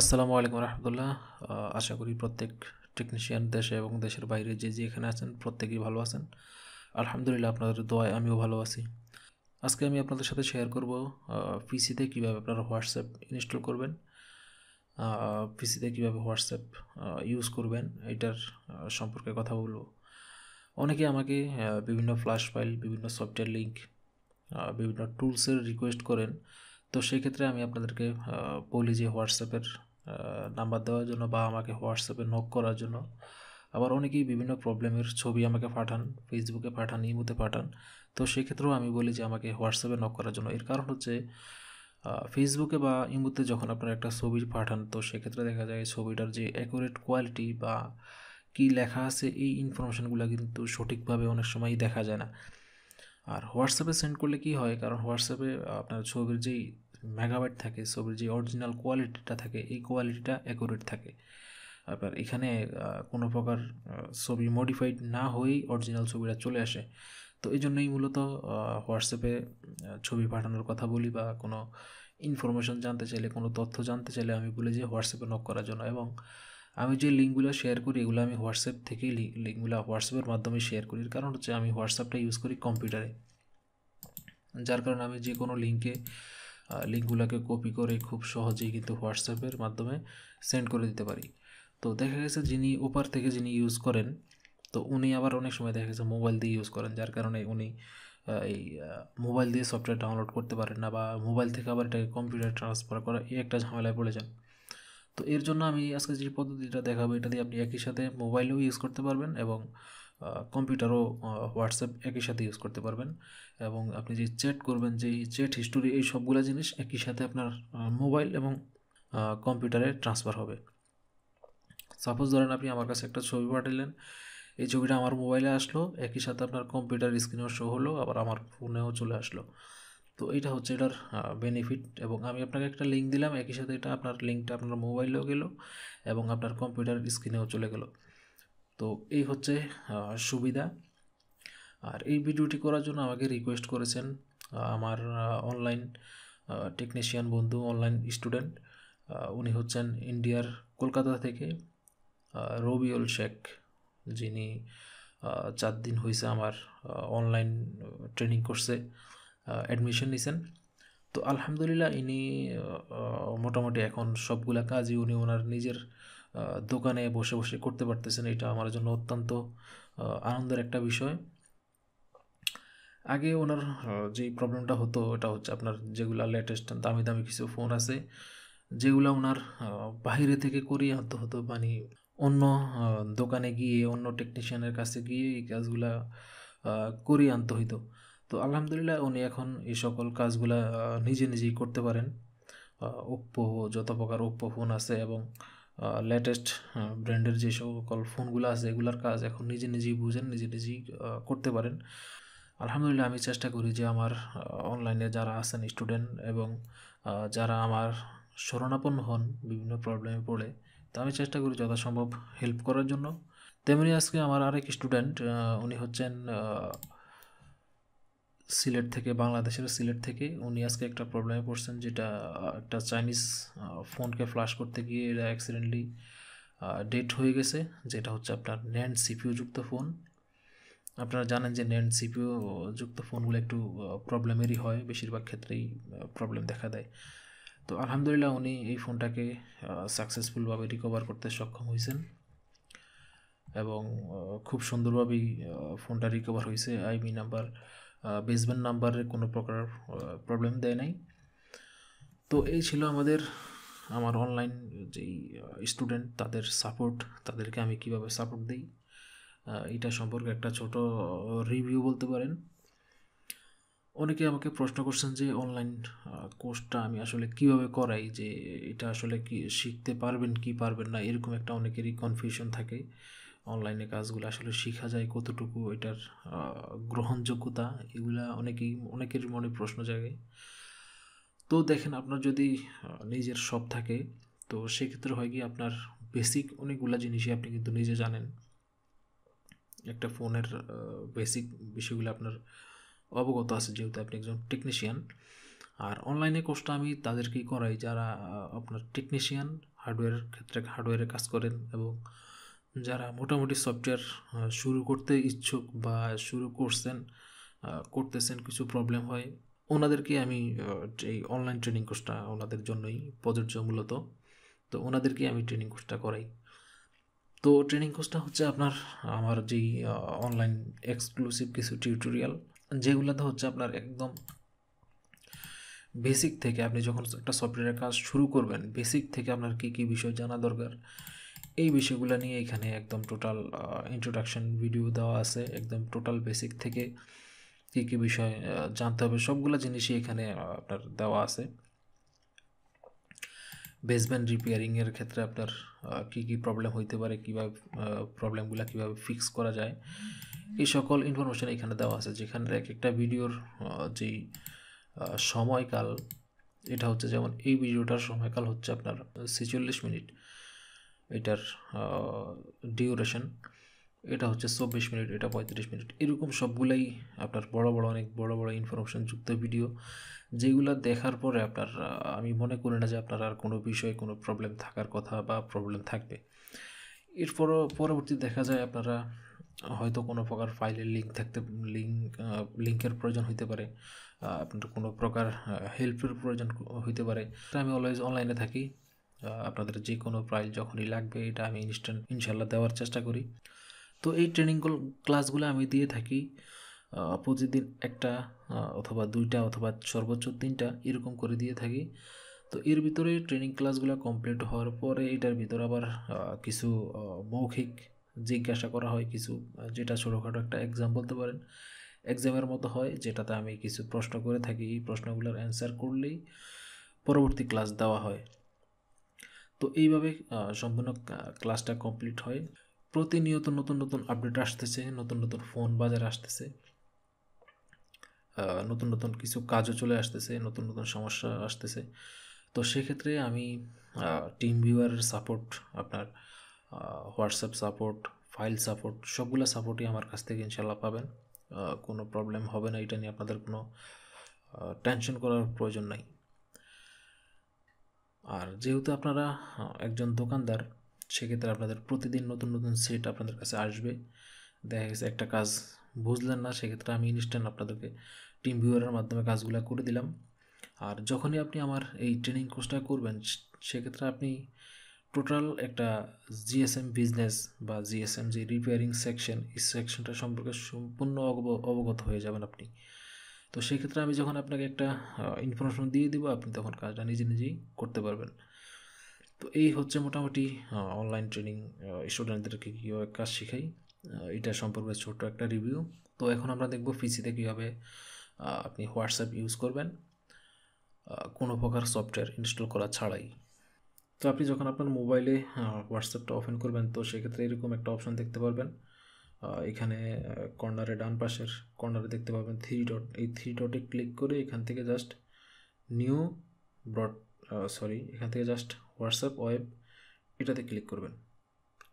আসসালামু আলাইকুম রহমতুল্লাহ আশা করি প্রত্যেক টেকনিশিয়ান দেশে এবং দেশের বাইরে যে যে এখানে আছেন প্রত্যেকেই ভালো আছেন আলহামদুলিল্লাহ আপনাদের দোয়ায় আমিও ভালো আছি আজকে আমি আপনাদের সাথে শেয়ার করব পিসিতে কীভাবে আপনারা হোয়াটসঅ্যাপ ইনস্টল করবেন পিসিতে কীভাবে হোয়াটসঅ্যাপ ইউজ করবেন এটার সম্পর্কে কথা বলব অনেকে আমাকে বিভিন্ন ফ্ল্যাশ ফাইল বিভিন্ন সফটওয়্যার লিঙ্ক বিভিন্ন টুলসের রিকোয়েস্ট করেন তো সেক্ষেত্রে আমি আপনাদেরকে বলি যে হোয়াটসঅ্যাপের নাম্বার দেওয়ার জন্য বা আমাকে হোয়াটসঅ্যাপে নক করার জন্য আবার অনেকেই বিভিন্ন প্রবলেমের ছবি আমাকে পাঠান ফেসবুকে পাঠান ইমোতে পাঠান তো সেক্ষেত্রেও আমি বলি যে আমাকে হোয়াটসঅ্যাপে নক করার জন্য এর কারণ হচ্ছে ফেসবুকে বা ইমোতে যখন আপনারা একটা ছবি পাঠান তো সেক্ষেত্রে দেখা যায় ছবিটার যে অ্যাকুরেট কোয়ালিটি বা কি লেখা আছে এই ইনফরমেশানগুলো কিন্তু সঠিকভাবে অনেক সময়ই দেখা যায় না আর হোয়াটসঅ্যাপে সেন্ড করলে কি হয় কারণ হোয়াটসঅ্যাপে আপনার ছবির যেই মেগাবাইট থাকে ছবির যে অরিজিনাল কোয়ালিটিটা থাকে এই কোয়ালিটিটা অ্যাকুরেট থাকে আবার এখানে কোনো প্রকার ছবি মডিফাইড না হয়েই অরিজিনাল ছবিটা চলে আসে তো এই জন্যই মূলত হোয়াটসঅ্যাপে ছবি পাঠানোর কথা বলি বা কোনো ইনফরমেশন জানতে চাইলে কোনো তথ্য জানতে চাইলে আমি বলি যে হোয়াটসঅ্যাপে নক করার জন্য এবং আমি যে লিঙ্কগুলো শেয়ার করি এগুলো আমি হোয়াটসঅ্যাপ থেকেই লিঙ্কগুলো হোয়াটসঅ্যাপের মাধ্যমে শেয়ার করি কারণ হচ্ছে আমি হোয়াটসঅ্যাপটা ইউজ করি কম্পিউটারে যার কারণে আমি যে কোনো লিঙ্কে লিঙ্কগুলোকে কপি করে খুব সহজেই কিন্তু হোয়াটসঅ্যাপের মাধ্যমে সেন্ড করে দিতে পারি তো দেখা গেছে যিনি ওপার থেকে যিনি ইউজ করেন তো উনি আবার অনেক সময় দেখা গেছে মোবাইল দিয়ে ইউজ করেন যার কারণে উনি এই মোবাইল দিয়ে সফটওয়্যার ডাউনলোড করতে পারেন না বা মোবাইল থেকে আবার এটাকে কম্পিউটার ট্রান্সফার করা এই একটা ঝামেলায় পড়ে যান তো এর জন্য আমি আজকে যে পদ্ধতিটা দেখাবো এটা দিয়ে আপনি একই সাথে মোবাইলেও ইউজ করতে পারবেন এবং কম্পিউটারও হোয়াটসঅ্যাপ একই সাথে ইউজ করতে পারবেন এবং আপনি যে চ্যাট করবেন যেই চ্যাট হিস্টোরি এই সবগুলো জিনিস একই সাথে আপনার মোবাইল এবং কম্পিউটারে ট্রান্সফার হবে সাপোজ ধরেন আপনি আমার কাছে একটা ছবি পাঠালেন এই ছবিটা আমার মোবাইলে আসলো একই সাথে আপনার কম্পিউটার স্ক্রিনেও শো হলো আবার আমার ফোনেও চলে আসলো তো এটা হচ্ছে এটার বেনিফিট এবং আমি আপনাকে একটা লিঙ্ক দিলাম একই সাথে এটা আপনার লিঙ্কটা আপনার মোবাইলেও গেলো এবং আপনার কম্পিউটার স্ক্রিনেও চলে গেলো তো এই হচ্ছে সুবিধা আর এই ভিডিওটি করার জন্য আমাকে রিকোয়েস্ট করেছেন আমার অনলাইন টেকনিশিয়ান বন্ধু অনলাইন স্টুডেন্ট উনি হচ্ছেন ইন্ডিয়ার কলকাতা থেকে রবিউল শেখ যিনি চার দিন হয়েছে আমার অনলাইন ট্রেনিং কোর্সে অ্যাডমিশন নিছেন তো আলহামদুলিল্লাহ ইনি মোটামুটি এখন সবগুলা কাজই উনি ওনার নিজের দোকানে বসে বসে করতে পারতেছেন এটা আমার জন্য অত্যন্ত আনন্দের একটা বিষয় আগে ওনার যেই প্রবলেমটা হতো এটা হচ্ছে আপনার যেগুলো লেটেস্ট দামি দামি কিছু ফোন আছে যেগুলো ওনার বাহিরে থেকে করিয়ে আনতে হতো মানে অন্য দোকানে গিয়ে অন্য টেকনিশিয়ানের কাছে গিয়ে এই কাজগুলা করিয়ে আনতে হইতো তো আলহামদুলিল্লাহ উনি এখন এই সকল কাজগুলা নিজে নিজেই করতে পারেন ওপ্পো যত প্রকার ওপ্পো ফোন আছে এবং লেটেস্ট ব্র্যান্ডের যে সকল ফোনগুলো আছে এগুলোর কাজ এখন নিজে নিজেই বুঝেন নিজে নিজেই করতে পারেন আলহামদুলিল্লাহ আমি চেষ্টা করি যে আমার অনলাইনে যারা আছেন স্টুডেন্ট এবং যারা আমার শরণাপন্ন হন বিভিন্ন প্রবলেমে পড়ে তা আমি চেষ্টা করি যথাসম্ভব হেল্প করার জন্য তেমনি আজকে আমার আরেক স্টুডেন্ট উনি হচ্ছেন সিলেট থেকে বাংলাদেশের সিলেট থেকে উনি আজকে একটা প্রবলেমে পড়ছেন যেটা একটা চাইনিজ ফোনকে ফ্লাশ করতে গিয়ে এটা অ্যাক্সিডেন্টলি ডেট হয়ে গেছে যেটা হচ্ছে আপনার ন্যান্ড সিপিও যুক্ত ফোন আপনারা জানেন যে ন্যান্ড সিপিও যুক্ত ফোনগুলো একটু প্রবলেমেরই হয় বেশিরভাগ ক্ষেত্রেই প্রবলেম দেখা দেয় তো আলহামদুলিল্লাহ উনি এই ফোনটাকে সাকসেসফুলভাবে রিকভার করতে সক্ষম হয়েছেন এবং খুব সুন্দরভাবেই ফোনটা রিকভার হয়েছে আইবি নাম্বার বেসমেন্ট নাম্বারের কোনো প্রকার প্রবলেম দেয় নাই তো এই ছিল আমাদের আমার অনলাইন যেই স্টুডেন্ট তাদের সাপোর্ট তাদেরকে আমি কিভাবে সাপোর্ট দিই এটা সম্পর্কে একটা ছোট রিভিউ বলতে পারেন অনেকে আমাকে প্রশ্ন করছেন যে অনলাইন কোর্সটা আমি আসলে কিভাবে করাই যে এটা আসলে কি শিখতে পারবেন কি পারবেন না এরকম একটা অনেকেরই কনফিউশন থাকে অনলাইনে কাজগুলো আসলে শেখা যায় কতটুকু এটার গ্রহণযোগ্যতা এগুলা অনেকেই অনেকের মনে প্রশ্ন জাগে তো দেখেন আপনার যদি নিজের শখ থাকে তো সেক্ষেত্রে হয় কি আপনার বেসিক অনেকগুলো জিনিসই আপনি কিন্তু নিজে জানেন একটা ফোনের বেসিক বিষয়গুলো আপনার অবগত আছে যেহেতু আপনি একজন টেকনিশিয়ান আর অনলাইনে কোর্সটা আমি তাদেরকেই করাই যারা আপনার টেকনিশিয়ান হার্ডওয়্যারের ক্ষেত্রে হার্ডওয়্যারে কাজ করেন এবং যারা মোটামুটি সফটওয়্যার শুরু করতে ইচ্ছুক বা শুরু করছেন করতেছেন কিছু প্রবলেম হয় ওনাদেরকে আমি এই অনলাইন ট্রেনিং কোর্সটা ওনাদের জন্যই প্রযোজ্য মূলত তো ওনাদেরকে আমি ট্রেনিং কোর্সটা করাই তো ট্রেনিং কোর্সটা হচ্ছে আপনার আমার যেই অনলাইন এক্সক্লুসিভ কিছু টিউটোরিয়াল যেগুলোতে হচ্ছে আপনার একদম বেসিক থেকে আপনি যখন একটা সফটওয়্যারের কাজ শুরু করবেন বেসিক থেকে আপনার কী কী বিষয় জানা দরকার এই বিষয়গুলো নিয়ে এখানে একদম টোটাল ইন্ট্রোডাকশন ভিডিও দেওয়া আছে একদম টোটাল বেসিক থেকে কী কী বিষয় জানতে হবে সবগুলো জিনিসই এখানে আপনার দেওয়া আছে বেসমেন্ট রিপেয়ারিংয়ের ক্ষেত্রে আপনার কি কি প্রবলেম হইতে পারে কীভাবে প্রবলেমগুলো কীভাবে ফিক্স করা যায় এই সকল ইনফরমেশন এখানে দেওয়া আছে যেখানে এক একটা ভিডিওর যেই সময়কাল এটা হচ্ছে যেমন এই ভিডিওটার সময়কাল হচ্ছে আপনার ছেচল্লিশ মিনিট এটার ডিউরেশন এটা হচ্ছে চব্বিশ মিনিট এটা পঁয়ত্রিশ মিনিট এরকম সবগুলাই আপনার বড় বড় অনেক বড় বড় ইনফরমেশন যুক্ত ভিডিও যেগুলো দেখার পরে আপনার আমি মনে করি না যে আপনার আর কোনো বিষয়ে কোনো প্রবলেম থাকার কথা বা প্রবলেম থাকবে এরপর পরবর্তী দেখা যায় আপনারা হয়তো কোনো প্রকার ফাইলের লিঙ্ক থাকতে লিঙ্ক লিঙ্কের প্রয়োজন হইতে পারে আপনার কোনো প্রকার হেল্পের প্রয়োজন হইতে পারে আমি অলওয়েজ অনলাইনে থাকি আপনাদের যে কোনো ফাইল যখনই লাগবে এটা আমি ইনস্ট্যান্ট ইনশাল্লাহ দেওয়ার চেষ্টা করি তো এই ট্রেনিং ক্লাসগুলো আমি দিয়ে থাকি প্রতিদিন একটা অথবা দুইটা অথবা সর্বোচ্চ তিনটা এরকম করে দিয়ে থাকি তো এর ভিতরে ট্রেনিং ক্লাসগুলো কমপ্লিট হওয়ার পরে এটার ভিতরে আবার কিছু মৌখিক জিজ্ঞাসা করা হয় কিছু যেটা ছোটোখাটো একটা এক্সাম বলতে পারেন এক্সামের মতো হয় যেটাতে আমি কিছু প্রশ্ন করে থাকি এই প্রশ্নগুলোর অ্যান্সার করলেই পরবর্তী ক্লাস দেওয়া হয় তো এইভাবে সম্পূর্ণ ক্লাসটা কমপ্লিট হয় প্রতিনিয়ত নতুন নতুন আপডেট আসতেছে নতুন নতুন ফোন বাজার আসতেছে নতুন নতুন কিছু কাজও চলে আসতেছে নতুন নতুন সমস্যা আসতেছে তো সেক্ষেত্রে আমি টিম ভিউয়ারের সাপোর্ট আপনার হোয়াটসঅ্যাপ সাপোর্ট ফাইল সাপোর্ট সবগুলো সাপোর্টই আমার কাছ থেকে ইনশাল্লাহ পাবেন কোনো প্রবলেম হবে না এটা নিয়ে আপনাদের কোনো টেনশন করার প্রয়োজন নাই আর যেহেতু আপনারা একজন দোকানদার সেক্ষেত্রে আপনাদের প্রতিদিন নতুন নতুন সেট আপনাদের কাছে আসবে দেখা গেছে একটা কাজ বুঝলেন না সেক্ষেত্রে আমি ইনস্ট্যান্ট আপনাদেরকে টিম ভিউয়ারের মাধ্যমে কাজগুলো করে দিলাম আর যখনই আপনি আমার এই ট্রেনিং কোর্সটা করবেন সেক্ষেত্রে আপনি টোটাল একটা জিএসএম বিজনেস বা জিএসএম যে রিপেয়ারিং সেকশন এই সেকশনটা সম্পর্কে সম্পূর্ণ অবগত হয়ে যাবেন আপনি তো সেক্ষেত্রে আমি যখন আপনাকে একটা ইনফরমেশন দিয়ে দিব আপনি তখন কাজটা নিজে নিজেই করতে পারবেন তো এই হচ্ছে মোটামুটি অনলাইন ট্রেনিং স্টুডেন্টদেরকে কীভাবে কাজ শেখাই এটা সম্পর্কে ছোট্ট একটা রিভিউ তো এখন আমরা দেখব পিসিতে কীভাবে আপনি হোয়াটসঅ্যাপ ইউজ করবেন কোনো প্রকার সফটওয়্যার ইনস্টল করা ছাড়াই তো আপনি যখন আপনার মোবাইলে হোয়াটসঅ্যাপটা ওপেন করবেন তো সেক্ষেত্রে এরকম একটা অপশন দেখতে পারবেন এখানে কর্নারে ডান পাশের কর্নারে দেখতে পাবেন থ্রি ডট এই থ্রি ডটে ক্লিক করে এখান থেকে জাস্ট নিউ ব্রড সরি এখান থেকে জাস্ট হোয়াটসঅ্যাপ ওয়েব এটাতে ক্লিক করবেন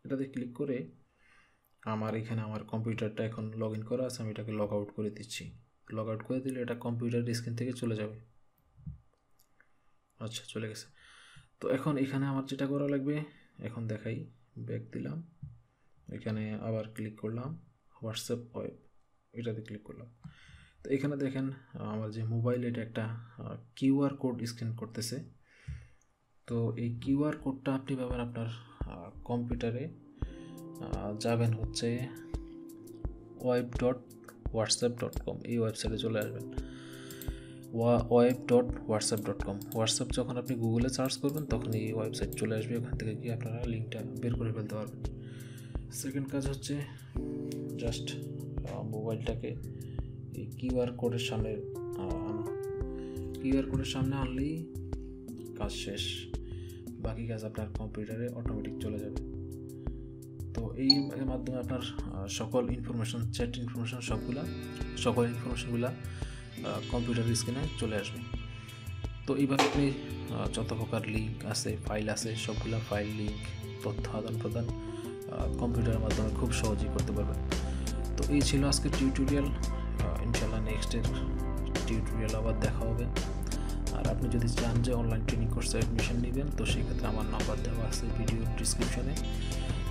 এটাতে ক্লিক করে আমার এখানে আমার কম্পিউটারটা এখন লগ ইন করা আছে আমি এটাকে লগ আউট করে দিচ্ছি লগ আউট করে দিলে এটা কম্পিউটার স্ক্রিন থেকে চলে যাবে আচ্ছা চলে গেছে তো এখন এখানে আমার যেটা করা লাগবে এখন দেখাই ব্যাক দিলাম এখানে আবার ক্লিক করলাম হোয়াটসঅ্যাপ ওয়েব এটাতে ক্লিক করলাম তো এখানে দেখেন আমার যে মোবাইল এটা একটা কিউআর কোড স্ক্যান করতেছে তো এই কিউআর কোডটা আপনি পাবেন আপনার কম্পিউটারে যাবেন হচ্ছে web dot WhatsApp dot com এই ওয়েবসাইটে চলে আসবেন web dot WhatsApp dot com WhatsApp যখন আপনি গুগলে সার্চ করবেন তখন এই ওয়েবসাইট চলে আসবে ওখান থেকে গিয়ে আপনারা লিঙ্কটা বের করে ফেলতে পারবেন সেকেন্ড কাজ হচ্ছে জাস্ট মোবাইলটাকে এই কিউআর কোডের সামনে আনো কিউআর কোডের সামনে আনলেই কাজ শেষ বাকি কাজ আপনার কম্পিউটারে অটোমেটিক চলে যাবে তো এই মাধ্যমে আপনার সকল ইনফরমেশন চ্যাট ইনফরমেশন সবগুলা সকল ইনফরমেশনগুলা কম্পিউটার স্ক্রিনে চলে আসবে তো এইভাবে আপনি যত প্রকার লিঙ্ক আছে ফাইল আছে সবগুলা ফাইল লিঙ্ক তথ্য আদান প্রদান কম্পিউটারের মাধ্যমে খুব সহজেই করতে পারবেন তো এই ছিল আজকের টিউটোরিয়াল ইনশাল্লাহ নেক্সটের টিউটোরিয়াল আবার দেখা হবে আর আপনি যদি চান যে অনলাইন ট্রেনিং কোর্সে অ্যাডমিশন নেবেন তো সেক্ষেত্রে আমার নাম্বার দেওয়া আছে ভিডিও ডিসক্রিপশনে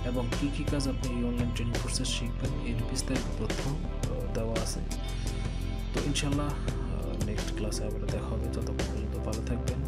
এবং কী কী কাজ আপনি এই অনলাইন ট্রেনিং কোর্সে শিখবেন এর বিস্তারিত তথ্য দেওয়া আছে তো ইনশাল্লাহ নেক্সট ক্লাসে আবার দেখা হবে যতক্ষণ পর্যন্ত ভালো থাকবেন